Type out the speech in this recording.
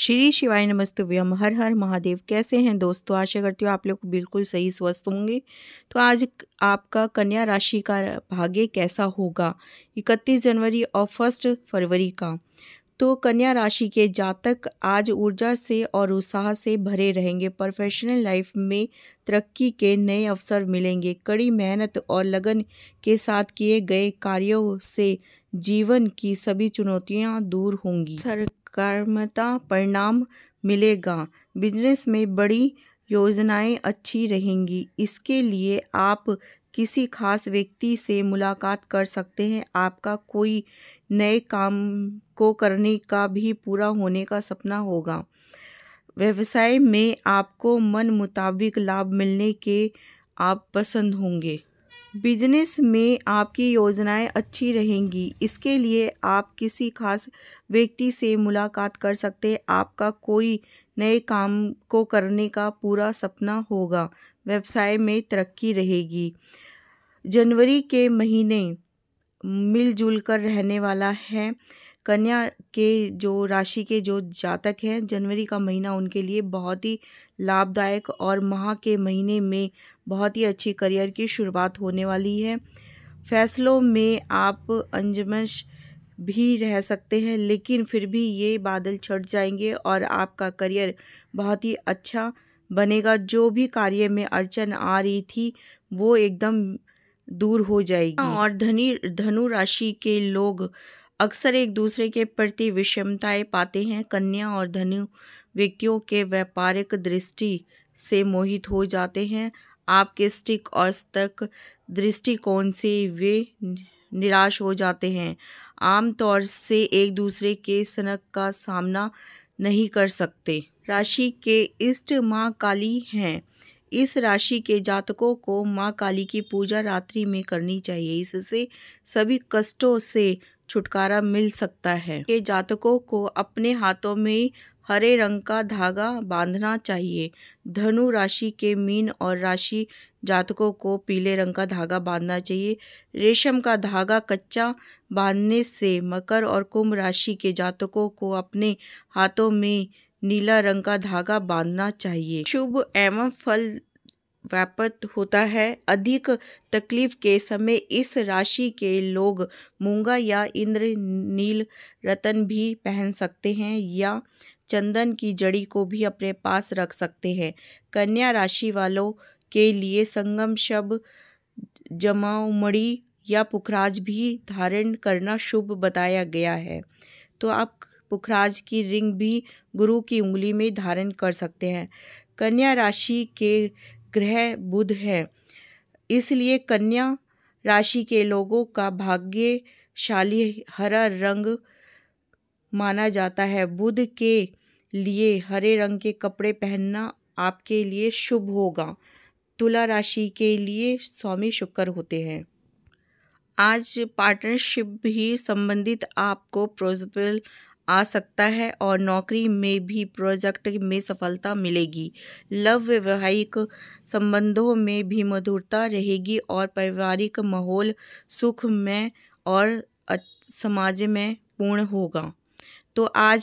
श्री शिवाय नमस्तुभ्यम हर हर महादेव कैसे हैं दोस्तों आशा करती हूँ आप लोग बिल्कुल सही स्वस्थ होंगे तो आज आपका कन्या राशि का भाग्य कैसा होगा इकतीस जनवरी और फर्स्ट फरवरी का तो कन्या राशि के जातक आज ऊर्जा से और उत्साह से भरे रहेंगे प्रोफेशनल लाइफ में तरक्की के नए अवसर मिलेंगे कड़ी मेहनत और लगन के साथ किए गए कार्यों से जीवन की सभी चुनौतियां दूर होंगी सरकर्मता परिणाम मिलेगा बिजनेस में बड़ी योजनाएं अच्छी रहेंगी इसके लिए आप किसी खास व्यक्ति से मुलाकात कर सकते हैं आपका कोई नए काम को करने का भी पूरा होने का सपना होगा व्यवसाय में आपको मन मुताबिक लाभ मिलने के आप पसंद होंगे बिजनेस में आपकी योजनाएं अच्छी रहेंगी इसके लिए आप किसी खास व्यक्ति से मुलाकात कर सकते हैं आपका कोई नए काम को करने का पूरा सपना होगा व्यवसाय में तरक्की रहेगी जनवरी के महीने मिलजुल कर रहने वाला है कन्या के जो राशि के जो जातक हैं जनवरी का महीना उनके लिए बहुत ही लाभदायक और माह के महीने में बहुत ही अच्छी करियर की शुरुआत होने वाली है फैसलों में आप अंजमश भी रह सकते हैं लेकिन फिर भी ये बादल छट जाएंगे और आपका करियर बहुत ही अच्छा बनेगा जो भी कार्य में अड़चन आ रही थी वो एकदम दूर हो जाएगी हाँ, और धनी धनु राशि के लोग अक्सर एक दूसरे के प्रति विषमताएं पाते हैं कन्या और धनु व्यक्तियों के व्यापारिक दृष्टि से मोहित हो जाते हैं आपके स्टिक और स्तक दृष्टिकोण से वे निराश हो जाते हैं आमतौर से एक दूसरे के सनक का सामना नहीं कर सकते राशि के इष्ट माँ काली हैं इस राशि के जातकों को माँ काली की पूजा रात्रि में करनी चाहिए इससे सभी कष्टों से छुटकारा मिल सकता है के जातकों को अपने हाथों में हरे रंग का धागा बांधना चाहिए धनु राशि के मीन और राशि जातकों को पीले रंग का धागा बांधना चाहिए रेशम का धागा कच्चा बांधने से मकर और कुंभ राशि के जातकों को अपने हाथों में नीला रंग का धागा बांधना चाहिए शुभ एवं फल व्याप्त होता है अधिक तकलीफ के समय इस राशि के लोग मूंगा या इंद्र नील रतन भी पहन सकते हैं या चंदन की जड़ी को भी अपने पास रख सकते हैं कन्या राशि वालों के लिए संगम शब जमाउमड़ी या पुखराज भी धारण करना शुभ बताया गया है तो आप पुखराज की रिंग भी गुरु की उंगली में धारण कर सकते हैं कन्या राशि के ग्रह बुध है इसलिए कन्या राशि के लोगों का भाग्यशाली हरा रंग माना जाता है बुध के लिए हरे रंग के कपड़े पहनना आपके लिए शुभ होगा तुला राशि के लिए स्वामी शुक्र होते हैं आज पार्टनरशिप भी संबंधित आपको प्रोजिबल आ सकता है और नौकरी में भी प्रोजेक्ट में सफलता मिलेगी लव वैवाहिक संबंधों में भी मधुरता रहेगी और पारिवारिक माहौल सुखमय और समाज में पूर्ण होगा तो आज